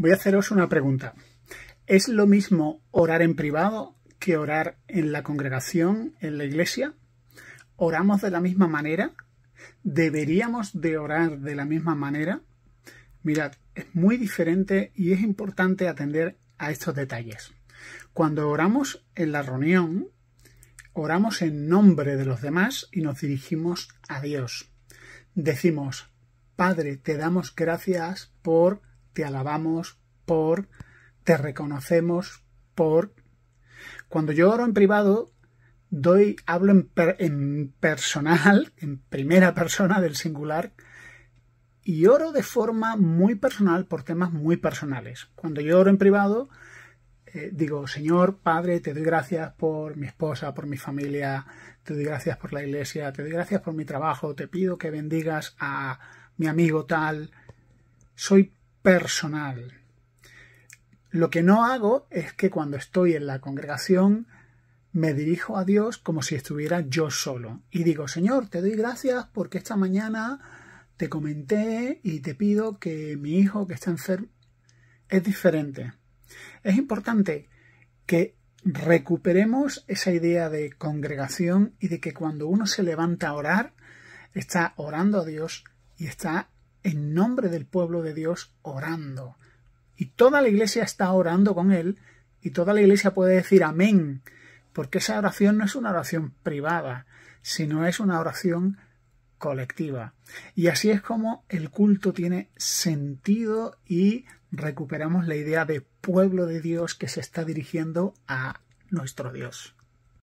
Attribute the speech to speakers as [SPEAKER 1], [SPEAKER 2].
[SPEAKER 1] Voy a haceros una pregunta. ¿Es lo mismo orar en privado que orar en la congregación, en la iglesia? ¿Oramos de la misma manera? ¿Deberíamos de orar de la misma manera? Mirad, es muy diferente y es importante atender a estos detalles. Cuando oramos en la reunión, oramos en nombre de los demás y nos dirigimos a Dios. Decimos, Padre, te damos gracias por te alabamos por, te reconocemos por. Cuando yo oro en privado, doy, hablo en, personal, en primera persona del singular, y oro de forma muy personal por temas muy personales. Cuando yo oro en privado, eh, digo, Señor, Padre, te doy gracias por mi esposa, por mi familia, te doy gracias por la iglesia, te doy gracias por mi trabajo, te pido que bendigas a mi amigo tal. Soy personal. Lo que no hago es que cuando estoy en la congregación me dirijo a Dios como si estuviera yo solo y digo, Señor, te doy gracias porque esta mañana te comenté y te pido que mi hijo que está enfermo es diferente. Es importante que recuperemos esa idea de congregación y de que cuando uno se levanta a orar, está orando a Dios y está en nombre del pueblo de Dios orando. Y toda la iglesia está orando con él y toda la iglesia puede decir amén, porque esa oración no es una oración privada, sino es una oración colectiva. Y así es como el culto tiene sentido y recuperamos la idea de pueblo de Dios que se está dirigiendo a nuestro Dios.